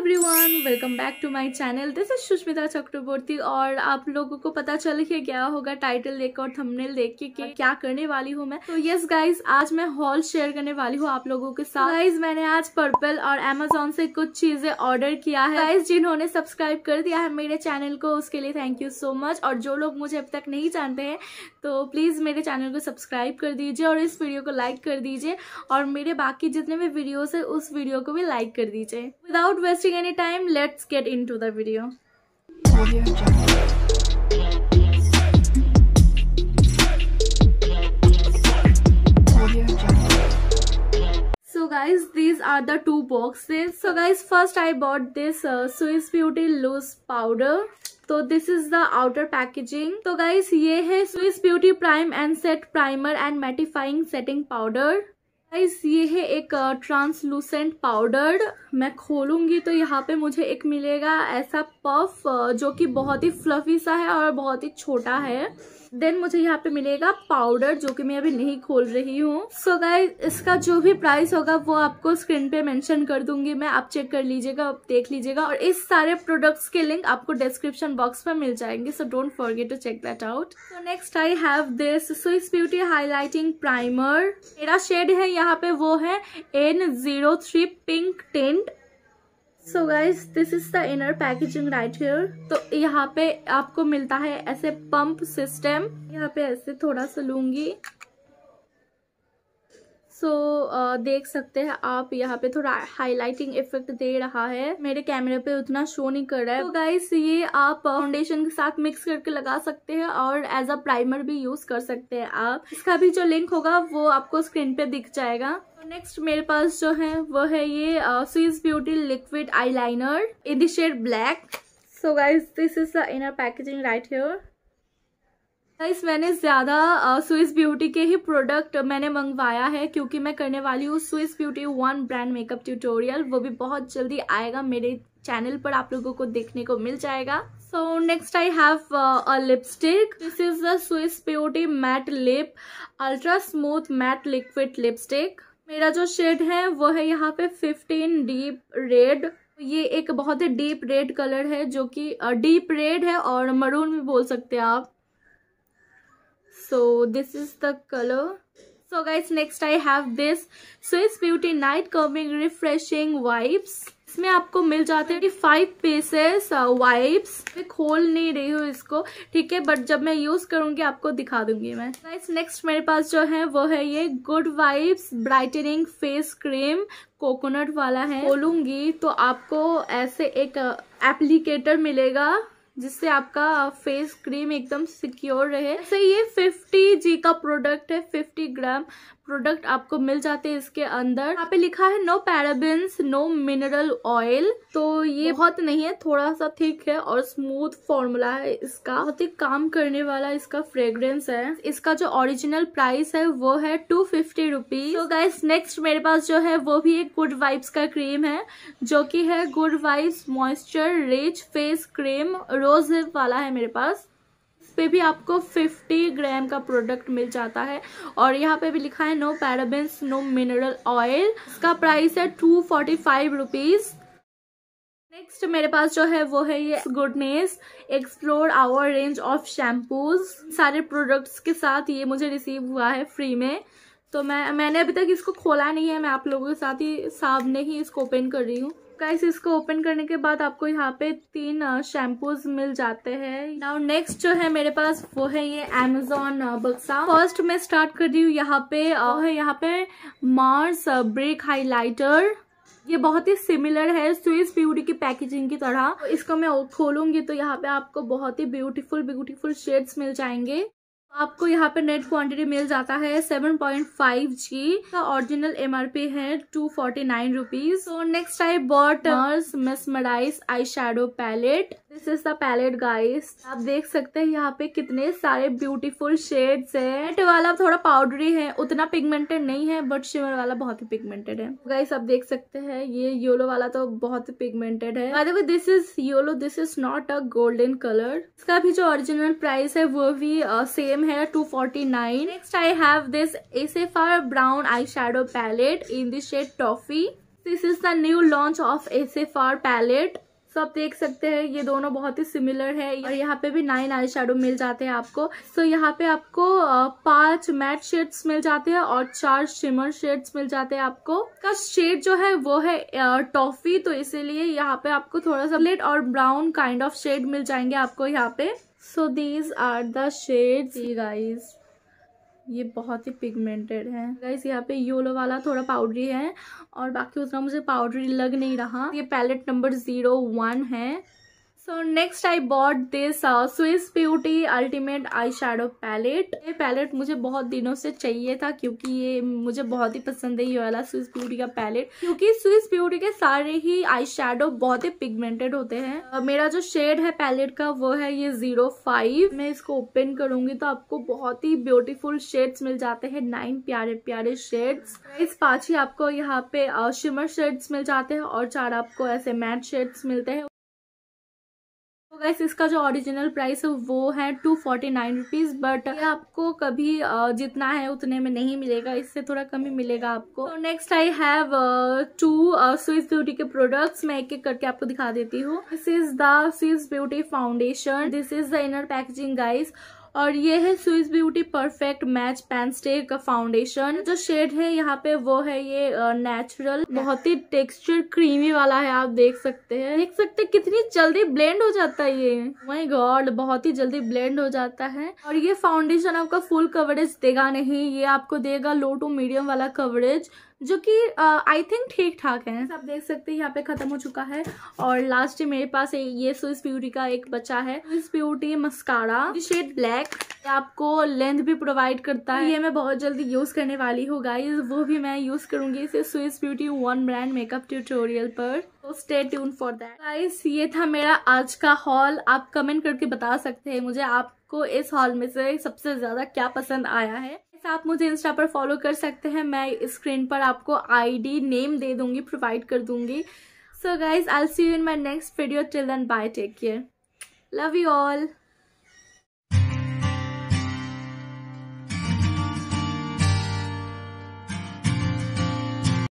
every everyone welcome back to my channel this is Sushmita Chakraborty और आप लोगों को पता चल ही गया होगा टाइटल देख और थमनेल देख के कि क्या करने वाली हूँ मैं तो यस गाइज आज मैं हॉल शेयर करने वाली हूँ आप लोगों के साथ गाइज मैंने आज पर्पल और अमेजोन से कुछ चीजें ऑर्डर किया है गाइज जिन्होंने सब्सक्राइब कर दिया है मेरे चैनल को उसके लिए थैंक यू सो मच और जो लोग मुझे अब तक नहीं जानते हैं तो प्लीज मेरे चैनल को सब्सक्राइब कर दीजिए और इस वीडियो को लाइक कर दीजिए और मेरे बाकी जितने भी वीडियोज है उस वीडियो को भी लाइक कर दीजिए without wasting wasting any time let's get into the video So guys these are the two boxes so guys first i bought this uh, swiss beauty loose powder so this is the outer packaging so guys ye swiss beauty prime and set primer and mattifying setting powder guys ये है एक translucent powder मैं खोलूंगी तो यहाँ पे मुझे एक मिलेगा ऐसा पफ जो कि बहुत ही फ्लफी सा है और बहुत ही छोटा है देन मुझे यहाँ पे मिलेगा पाउडर जो कि मैं अभी नहीं खोल रही हूँ सो गाय इसका जो भी प्राइस होगा वो आपको स्क्रीन पे मेंशन कर दूंगी मैं आप चेक कर लीजिएगा देख लीजिएगा और इस सारे प्रोडक्ट्स के लिंक आपको डिस्क्रिप्शन बॉक्स में मिल जाएंगे so don't forget to check that out so next I have this Swiss beauty highlighting primer मेरा शेड है यहाँ पे वो है N zero three pink tint so guys this is the inner packaging right here तो यहाँ पे आपको मिलता है ऐसे पंप सिस्टम यहाँ पे ऐसे थोड़ा सा लूंगी सो so, देख सकते हैं आप यहाँ पे थोड़ा हाईलाइटिंग इफेक्ट दे रहा है मेरे कैमरे पे उतना शो नहीं कर रहा है तो गाइस ये आप फाउंडेशन के साथ मिक्स करके लगा सकते हैं और एज अ प्राइमर भी यूज कर सकते हैं आप इसका भी जो लिंक होगा वो आपको स्क्रीन पे दिख जाएगा नेक्स्ट तो मेरे पास जो है वो है ये Swiss beauty liquid eye in the shade black so guys this is the inner packaging right here guys मैंने ज़्यादा स्विस ब्यूटी के ही प्रोडक्ट मैंने मंगवाया है क्योंकि मैं करने वाली हूँ Swiss beauty one brand makeup tutorial वो भी बहुत जल्दी आएगा मेरे चैनल पर आप लोगों को देखने को मिल जाएगा so next I have a lipstick this is the Swiss beauty matte lip ultra smooth matte liquid lipstick मेरा जो शेड है वो है यहाँ पे फिफ्टीन डीप रेड ये एक बहुत ही डीप रेड कलर है जो कि डीप रेड है और मरून भी बोल सकते हैं आप so this is the color so guys next i have this swiss beauty night combing refreshing wipes इसमें आपको मिल जाते हैं फाइव पीसेस वाइप्स मैं खोल नहीं रही हूँ इसको ठीक है बट जब मैं यूज करूंगी आपको दिखा दूंगी मैं गाइस नेक्स्ट मेरे पास जो है वो है ये good vibes brightening face cream coconut वाला है खोलूंगी तो आपको ऐसे एक एप्लीकेटर uh, मिलेगा जिससे आपका फेस क्रीम एकदम सिक्योर रहे सही ये 50 जी का प्रोडक्ट है 50 ग्राम प्रोडक्ट आपको मिल जाते हैं इसके अंदर यहाँ पे लिखा है no parabens no mineral oil तो ये बहुत नहीं है थोड़ा सा थिक है और स्मूथ फॉर्मूला है इसका बहुत ही काम करने वाला इसका फ्रेग्रेंस है इसका जो ओरिजिनल प्राइस है वो है टू फिफ्टी रुपीज तो गाइस नेक्स्ट मेरे पास जो है वो भी एक गुड वाइब्स का क्रीम है जो की है good vibes moisture rich face cream rose वाला है मेरे पास पे भी आपको 50 ग्राम का प्रोडक्ट मिल जाता है और यहाँ पे भी लिखा है no parabens no mineral oil इसका प्राइस है two forty five rupees next मेरे पास जो है वो है ये goodness explore our range of shampoos सारे प्रोडक्ट्स के साथ ये मुझे रिसीव हुआ है फ्री में तो मैं मैंने अभी तक इसको खोला नहीं है मैं आप लोगों के साथ ही सामने ही इसको ओपन कर रही हूँ गाइस इसको ओपन करने के बाद आपको यहाँ पे तीन शैम्पूज मिल जाते हैं नाउ नेक्स्ट जो है मेरे पास वो है ये अमेजोन बक्सा फर्स्ट मैं स्टार्ट कर रही हूँ यहाँ पे और यहाँ पे मार्स ब्रेक हाइलाइटर ये बहुत ही सिमिलर है स्विस ब्यूटी की पैकेजिंग की तरह इसको मैं खोलूंगी तो यहाँ पे आपको बहुत ही ब्यूटीफुल ब्यूटीफुल शेड्स मिल जाएंगे आपको यहाँ पे नेट क्वांटिटी मिल जाता है 7.5 जी का ओरिजिनल पी है टू फोर्टी नाइन रुपीज और नेक्स्ट आई बॉट मिस मडाइस I shadow palette this is the palette guys आप देख सकते हैं यहाँ पे कितने सारे ब्यूटीफुल शेड्स हैं पेट वाला थोड़ा पाउडरी है उतना पिगमेंटेड नहीं है बट शिमर वाला बहुत ही पिगमेंटेड है गाइस आप देख सकते हैं ये येलो वाला तो बहुत ही पिगमेंटेड है this is yellow this is not a golden colour इसका भी जो ओरिजिनल प्राइस है वो भी सेम uh, है two forty nine next I have this essay for brown eye shadow palette in this shade toffee this is the new launch of essay for palette so तो आप देख सकते हैं ये दोनों बहुत ही सिमिलर है और यहाँ पे भी नाइन आई शेडो मिल जाते हैं आपको सो so, यहाँ पे आपको पांच मैट शेड्स मिल जाते हैं और चार शिमर शेड्स मिल जाते हैं आपको का शेड जो है वो है टॉफी तो इसीलिए यहाँ पे आपको थोड़ा सा लेट और ब्राउन काइंड ऑफ शेड मिल जाएंगे आपको यहाँ पे so these are the shades guys ये बहुत ही पिगमेंटेड है गाइस यहाँ पे योलो वाला थोड़ा पाउडरी है और बाकी उतना मुझे पाउडरी लग नहीं रहा ये पैलेट नंबर जीरो वन है so next I bought this Swiss beauty ultimate eye shadow palette ये पैलेट मुझे बहुत दिनों से चाहिए था क्योंकि ये मुझे बहुत ही पसंद है ये वाला स्विस ब्यूटी का पैलेट क्योंकि स्विस ब्यूटी के सारे ही आई शेडो बहुत ही पिगमेंटेड होते हैं uh, मेरा जो शेड है पैलेट का वो है ये जीरो फाइव मैं इसको ओपन करूंगी तो आपको बहुत ही ब्यूटीफुल शेड्स मिल जाते हैं नाइन प्यारे प्यारे शेड्स इस पाँच ही आपको यहाँ पे शिमर uh, शेड्स मिल जाते हैं और चार आपको ऐसे मैट शेड्स मिलते हैं गाइस इसका जो ओरिजिनल प्राइस है वो है two forty nine rupees but आपको कभी जितना है उतने में नहीं मिलेगा इससे थोड़ा कम ही मिलेगा आपको next I have two Swiss beauty के प्रोडक्ट्स मैं एक एक करके आपको दिखा देती हूँ this is the Swiss beauty foundation this is the inner packaging guys और ये है Swiss beauty perfect match panstick foundation जो शेड है यहाँ पे वो है ये नेचुरल बहुत ही टेक्सचर क्रीमी वाला है आप देख सकते हैं देख सकते हैं कितनी जल्दी ब्लेंड हो जाता है ये माय oh गॉड बहुत ही जल्दी ब्लेंड हो जाता है और ये फाउंडेशन आपका फुल कवरेज देगा नहीं ये आपको देगा लो टू मीडियम वाला कवरेज जो कि आई थिंक ठीक ठाक है आप देख सकते हैं यहाँ पे ख़त्म हो चुका है और लास्ट मेरे पास ये स्विस ब्यूटी का एक बचा है Swiss beauty mascara shade black आपको लेंथ भी प्रोवाइड करता है ये मैं बहुत जल्दी यूज़ करने वाली हूँ गाइज वो भी मैं यूज़ करूंगी इसे Swiss beauty one brand makeup tutorial पर तो stay tuned for that guys ये था मेरा आज का हॉल आप कमेंट करके बता सकते हैं मुझे आपको इस हॉल में से सबसे ज़्यादा क्या पसंद आया है आप मुझे इंस्टा पर फॉलो कर सकते हैं मैं स्क्रीन पर आपको आईडी नेम दे दूंगी प्रोवाइड कर दूंगी so guys I see you in my next video till then bye take care love you all